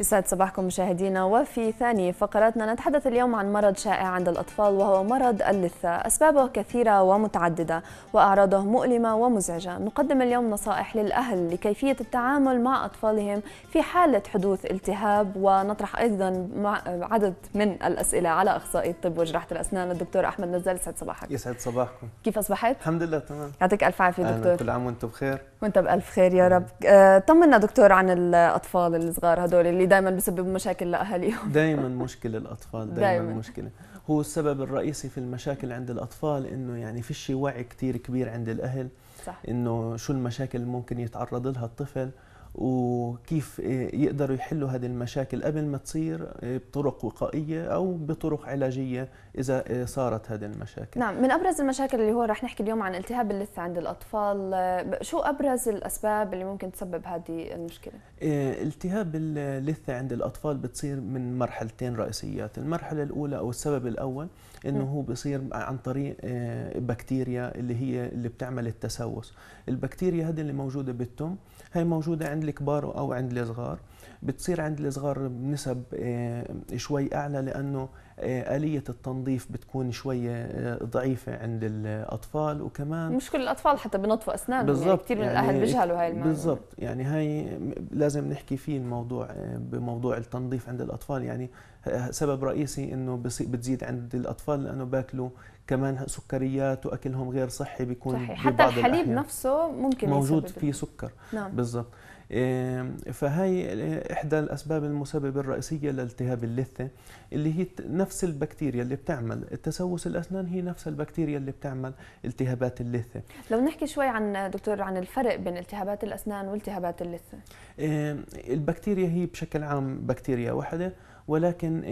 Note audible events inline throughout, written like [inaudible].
يسعد صباحكم مشاهدينا وفي ثاني فقراتنا نتحدث اليوم عن مرض شائع عند الأطفال وهو مرض اللثة أسبابه كثيرة ومتعددة وأعراضه مؤلمة ومزعجة نقدم اليوم نصائح للأهل لكيفية التعامل مع أطفالهم في حالة حدوث التهاب ونطرح أيضا عدد من الأسئلة على أخصائي الطب وجراحة الأسنان الدكتور أحمد نزال يسعد صباحك يسعد صباحكم كيف أصبحت؟ الحمد لله تمام يعطيك ألف عافية دكتور كل عام وأنتم بخير وأنت بألف خير يا رب آه، طمنا دكتور عن الأطفال الصغار هدول اللي دائما بسببوا مشاكل لاهاليهم [laughs] دائما مشكله الاطفال دائما مشكله هو السبب الرئيسي في المشاكل عند الاطفال انه يعني شيء وعي كثير كبير عند الاهل صح. انه شو المشاكل اللي ممكن يتعرض لها الطفل وكيف يقدروا يحلوا هذه المشاكل قبل ما تصير آه، بطرق وقائية أو بطرق علاجية إذا آه، صارت هذه المشاكل نعم من أبرز المشاكل اللي هو رح نحكي اليوم عن التهاب اللثة عند الأطفال آه، شو أبرز الأسباب اللي ممكن تسبب هذه المشكلة؟ التهاب اللثة عند الأطفال بتصير من مرحلتين رئيسيات المرحلة الأولى أو السبب الأول انه هو بيصير عن طريق بكتيريا اللي هي اللي بتعمل التسوس البكتيريا هذه اللي موجوده بالتم هي موجوده عند الكبار او عند الصغار بتصير عند الصغار بنسب آه، شوي اعلى لانه آه، آلية التنظيف بتكون شوية آه، ضعيفة عند الأطفال وكمان مش كل الأطفال حتى بنطفوا أسنانهم يعني بالضبط يعني كثير من يعني الأهل بيجهلوا هاي المعلومة بالضبط يعني هاي لازم نحكي فيه الموضوع بموضوع التنظيف عند الأطفال يعني سبب رئيسي إنه بتزيد عند الأطفال لأنه باكلوا كمان سكريات واكلهم غير صحي بيكون صحيح. حتى الحليب الأحيان. نفسه ممكن موجود فيه سكر نعم. بالضبط إيه، فهي إحدى الأسباب المسببة الرئيسية لالتهاب اللثة اللي هي نفس البكتيريا اللي بتعمل تسوس الأسنان هي نفس البكتيريا اللي بتعمل التهابات اللثة لو نحكي شوي عن دكتور عن الفرق بين التهابات الأسنان والتهابات اللثة إيه، البكتيريا هي بشكل عام بكتيريا واحدة ولكن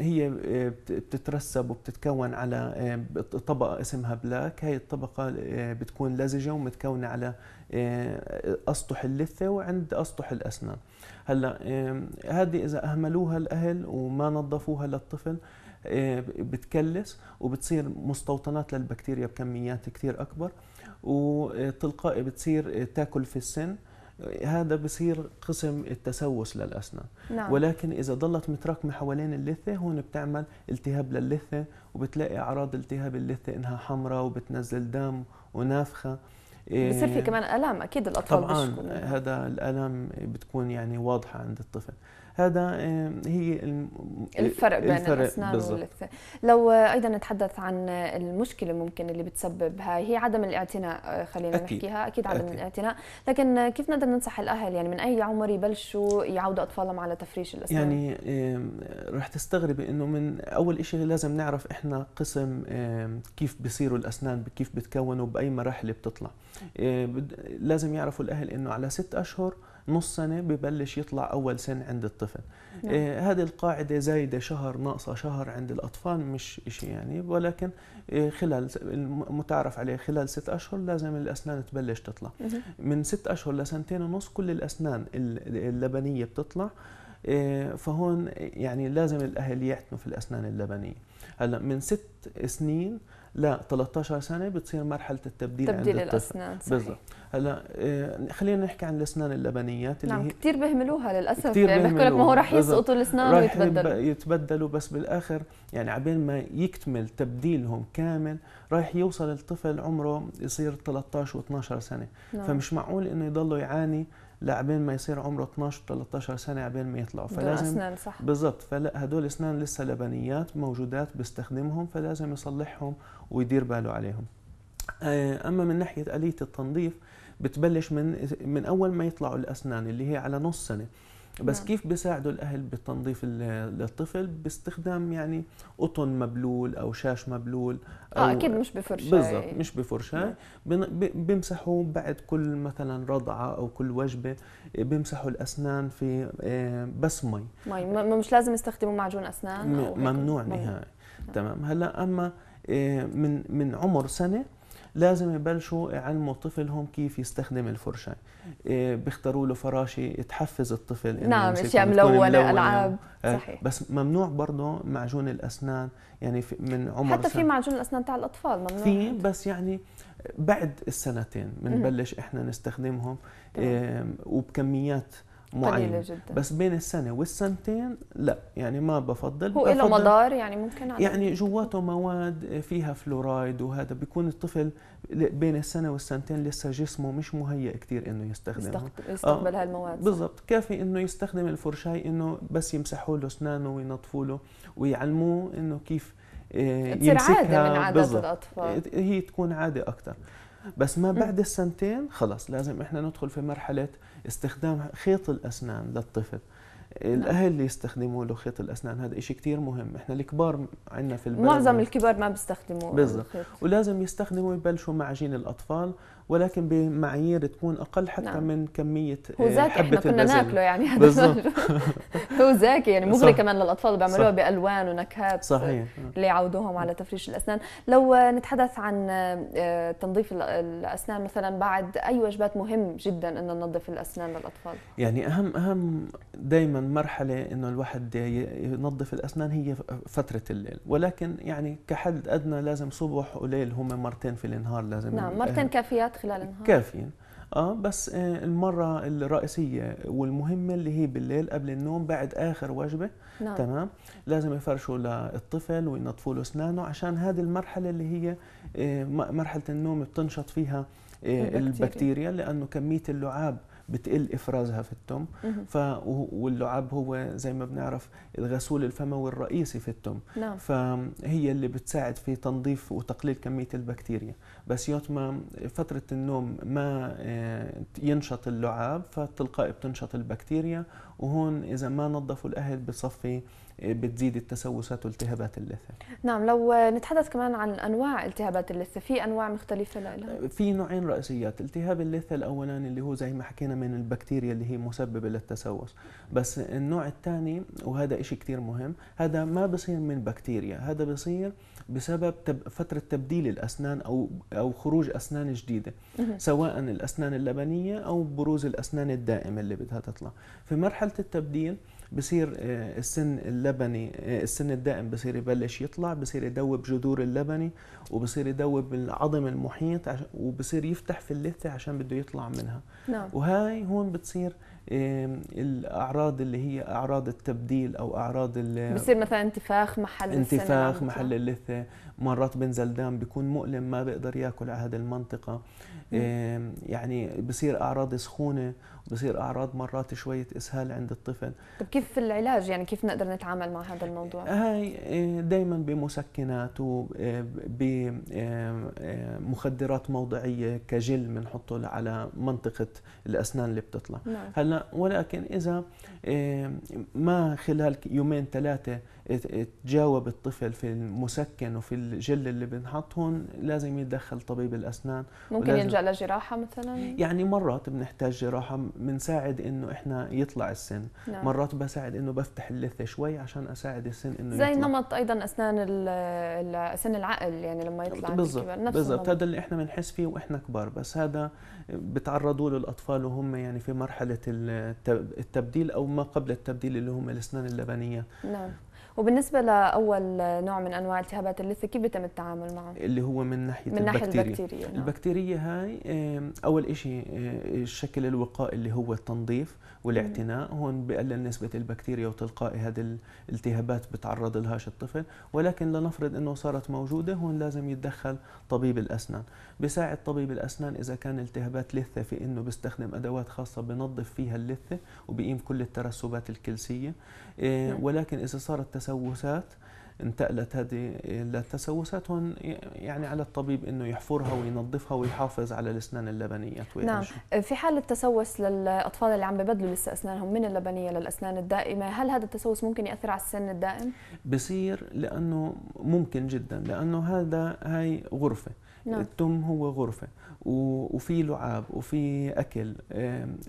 هي بتترسب وبتتكون على طبقة اسمها بلاك هاي الطبقة بتكون لزجة ومتكونة على أسطح اللثة وعند أسطح الأسنان هلا هذه إذا أهملوها الأهل وما نظفوها للطفل بتكلس وبتصير مستوطنات للبكتيريا بكميات كثير أكبر وتلقائي بتصير آه، تاكل في السن هذا بصير قسم التسوس للاسنان نعم. ولكن اذا ضلت متراكمه حوالين اللثه هون بتعمل التهاب للثه وبتلاقي اعراض التهاب اللثه انها حمراء وبتنزل دم ونافخه إيه، بصير في كمان الام اكيد الاطفال طبعا بشكل. هذا الالم بتكون يعني واضحه عند الطفل هذا هي الفرق بين الفرق الاسنان واللثه لو ايضا نتحدث عن المشكله ممكن اللي بتسبب هاي هي عدم الاعتناء آه، خلينا أكيد. نحكيها اكيد عدم أكيد. الاعتناء لكن كيف نقدر ننصح الاهل يعني من اي عمر يبلشوا يعودوا اطفالهم على تفريش الاسنان يعني رح تستغربي انه من اول شيء لازم نعرف احنا قسم كيف بيصيروا الاسنان كيف بتكونوا باي مراحل بتطلع آه، لازم يعرفوا الاهل انه على ست اشهر نص سنه ببلش يطلع اول سن عند الطفل نعم. آه هذه القاعده زايده شهر ناقصه شهر عند الاطفال مش شيء يعني ولكن آه خلال المتعارف عليه خلال ست اشهر لازم الاسنان تبلش تطلع مه. من ست اشهر لسنتين ونص كل الاسنان اللبنيه بتطلع إيه، فهون يعني لازم الاهل يعتنوا في الاسنان اللبنيه هلا من ست سنين لا 13 سنه بتصير مرحله التبديل تبديل عند الاسنان بالضبط هلا إيه، خلينا نحكي عن الاسنان اللبنيات اللي نعم كثير بهملوها للاسف كثير يعني بيحكوا لك ما هو رح يسقطوا الاسنان ويتبدلوا يتبدلوا بس بالاخر يعني عبين ما يكتمل تبديلهم كامل راح يوصل الطفل عمره يصير 13 و12 سنه نعم. فمش معقول انه يضله يعاني لعبين ما يصير عمره 12 13 سنه عبين ما يطلعوا فلازم بالضبط فلا هدول اسنان لسه لبنيات موجودات بيستخدمهم فلازم يصلحهم ويدير باله عليهم آه، اما من ناحيه اليه التنظيف بتبلش من من اول ما يطلعوا الاسنان اللي هي على نص سنه بس نعم. كيف بيساعدوا الاهل بتنظيف الطفل باستخدام يعني قطن مبلول او شاش مبلول آه، أو اه اكيد مش بفرشاه بالضبط مش بفرشاه نعم. بيمسحوا بعد كل مثلا رضعه او كل وجبه بيمسحوا الاسنان في آه، بس مي مي مش لازم يستخدموا معجون اسنان ممنوع نهائي نعم. تمام هلا اما آه، من من عمر سنه لازم يبلشوا يعلموا طفلهم كيف يستخدم الفرشة إيه، بيختاروا له فراشة تحفز الطفل إنه نعم اشياء ملونة ألعاب إيه، صحيح بس ممنوع برضه معجون الأسنان يعني من عمر حتى في معجون الأسنان تاع الأطفال ممنوع في بس يعني بعد السنتين بنبلش احنا نستخدمهم إيه، وبكميات معينه جدا. بس بين السنه والسنتين لا يعني ما بفضل هو له مدار يعني ممكن على يعني جواته مواد فيها فلورايد وهذا بيكون الطفل بين السنه والسنتين لسه جسمه مش مهيئ كثير انه يستخدمها آه، يستقبل آه هالمواد بالضبط كافي انه يستخدم الفرشاي انه بس يمسحوا له اسنانه وينظفوا له ويعلموه انه كيف آه، يمسكها عادة من عادات الأطفال هي تكون عادة أكثر بس ما بعد السنتين خلص لازم احنا ندخل في مرحله استخدام خيط الاسنان للطفل نعم. الاهل اللي يستخدموا له خيط الاسنان هذا شيء كثير مهم احنا الكبار عندنا في البلد معظم الكبار ما بيستخدموه بالضبط ولازم يستخدموا يبلشوا مع عجين الاطفال ولكن بمعايير تكون اقل حتى نعم. من كميه هو آه، زاكي احنا كنا ناكله يعني هذا [laughs] هو زاكي يعني مغري كمان للاطفال بيعملوها بالوان ونكهات صحيح آه. اللي يعودوهم على تفريش الاسنان لو نتحدث عن آه، تنظيف الاسنان مثلا بعد اي وجبات مهم جدا انه ننظف الاسنان للاطفال يعني اهم اهم دائما مرحله انه الواحد ينظف الاسنان هي فتره الليل ولكن يعني كحد ادنى لازم صبح وليل هم مرتين في النهار لازم نعم مرتين كافيات ساعات خلال النهار كافية اه بس آه، المرة الرئيسية والمهمة اللي هي بالليل قبل النوم بعد آخر وجبة نعم. تمام لازم يفرشوا للطفل وينظفوا له أسنانه عشان هذه المرحلة اللي هي آه، مرحلة النوم بتنشط فيها آه، البكتيريا, البكتيريا لأنه كمية اللعاب بتقل افرازها في التم ف واللعاب هو زي ما بنعرف الغسول الفموي الرئيسي في التم نعم. فهي اللي بتساعد في تنظيف وتقليل كميه البكتيريا بس يوت ما فتره النوم ما آه، ينشط اللعاب فتلقائي بتنشط البكتيريا وهون اذا ما نظفوا الاهل بصفي آه، بتزيد التسوسات والتهابات اللثه نعم لو نتحدث كمان عن انواع التهابات اللثه في انواع مختلفه لها في نوعين رئيسيات التهاب اللثه الاولاني اللي هو زي ما حكينا من البكتيريا اللي هي مسببه للتسوس بس النوع الثاني وهذا شيء كثير مهم هذا ما بصير من بكتيريا هذا بصير بسبب فتره تبديل الاسنان او او خروج اسنان جديده سواء الاسنان اللبنيه او بروز الاسنان الدائمه اللي بدها تطلع في مرحله التبديل بصير آه، السن اللبني آه، السن الدائم بصير يبلش يطلع بصير يدوب جذور اللبني وبصير يدوب العظم المحيط وبصير يفتح في اللثه عشان بده يطلع منها نعم. وهاي هون بتصير الاعراض اللي هي اعراض التبديل او اعراض بصير مثلا انتفاخ محل انتفاخ محل اللثه مرات بنزل دم بيكون مؤلم ما بيقدر ياكل على هذه المنطقه مم. يعني بصير اعراض سخونه بصير اعراض مرات شويه اسهال عند الطفل طب كيف كيف العلاج يعني كيف نقدر نتعامل مع هذا الموضوع هاي إيه، دائما بمسكنات وبمخدرات إيه، إيه، موضعيه كجل بنحطه على منطقه الاسنان اللي بتطلع نعم. هلا ولكن اذا ما خلال يومين ثلاثه تجاوب الطفل في المسكن وفي الجل اللي بنحط هون لازم يتدخل طبيب الاسنان ممكن يلجا لجراحه مثلا يعني مرات بنحتاج جراحه بنساعد انه احنا يطلع السن نعم. مرات بس اساعد انه بفتح اللثه شوي عشان اساعد السن انه زي يطلع. نمط ايضا اسنان سن العقل يعني لما يطلع بالضبط بالضبط هذا اللي احنا بنحس فيه واحنا كبار بس هذا بتعرضوا له الاطفال وهم يعني في مرحله التبديل او ما قبل التبديل اللي هم الاسنان اللبنيه نعم وبالنسبه لاول نوع من انواع التهابات اللثه كيف بيتم التعامل معه اللي هو من ناحيه من البكتيريا ناحية البكتيريا, نعم. البكتيريا هاي اول شيء آه، الشكل الوقائي اللي هو التنظيف والاعتناء هون بقلل نسبه البكتيريا وتلقائي هذه الالتهابات بتعرض لهاش الطفل ولكن لنفرض انه صارت موجوده هون لازم يتدخل طبيب الاسنان بساعد طبيب الاسنان اذا كان التهابات لثه في انه بيستخدم ادوات خاصه بنظف فيها اللثه وبقيم كل الترسبات الكلسيه آه، نعم. ولكن اذا صارت تسوسات انتقلت هذه للتسوسات هون يعني على الطبيب انه يحفرها وينظفها ويحافظ على الاسنان اللبنيه طويلة نعم في حال التسوس للاطفال اللي عم ببدلوا لسه اسنانهم من اللبنيه للاسنان الدائمه هل هذا التسوس ممكن ياثر على السن الدائم بصير لانه ممكن جدا لانه هذا هاي غرفه نعم. التم هو غرفة وفي لعاب وفي أكل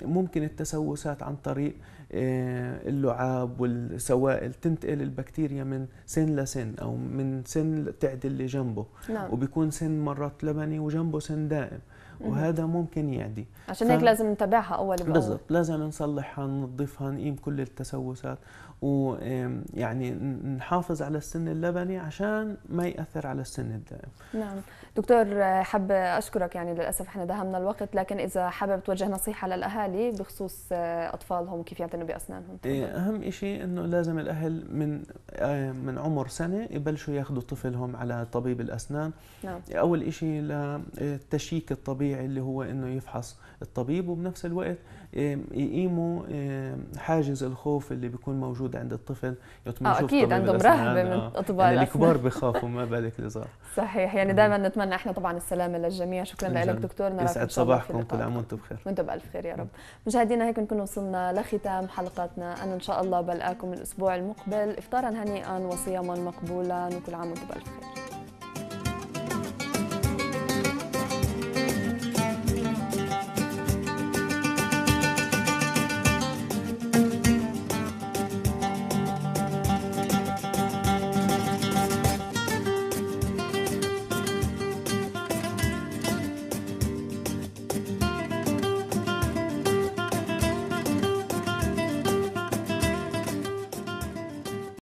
ممكن التسوسات عن طريق اللعاب والسوائل تنتقل البكتيريا من سن لسن أو من سن تعدل اللي جنبه نعم. وبيكون سن مرات لبني وجنبه سن دائم وهذا ممكن يعدي عشان هيك ف... لازم نتابعها اول باول بالضبط لازم نصلحها ننظفها نقيم كل التسوسات ويعني نحافظ على السن اللبني عشان ما ياثر على السن الدائم نعم دكتور حب اشكرك يعني للاسف احنا دهمنا الوقت لكن اذا حابب توجه نصيحه للاهالي بخصوص آه، اطفالهم كيف يعتنوا باسنانهم إيه، اهم شيء انه لازم الاهل من آه، من عمر سنه يبلشوا ياخذوا طفلهم على طبيب الاسنان نعم. اول شيء للتشيك آه، الطبيعي الطبيعي اللي هو انه يفحص الطبيب وبنفس الوقت يقيموا حاجز الخوف اللي بيكون موجود عند الطفل يعني اه اكيد عندهم رهبه من آه، اطباء يعني الكبار بخافوا ما بالك الصغار [laughs] صحيح يعني دائما نتمنى احنا طبعا السلامه للجميع شكرا لك دكتورنا يسعد صباحكم كل عام وانتم بخير وانتم بالف خير يا رب مشاهدينا هيك نكون وصلنا لختام حلقاتنا انا ان شاء الله بلقاكم الاسبوع المقبل افطارا هنيئا وصياما مقبولا وكل عام وانتم بالف خير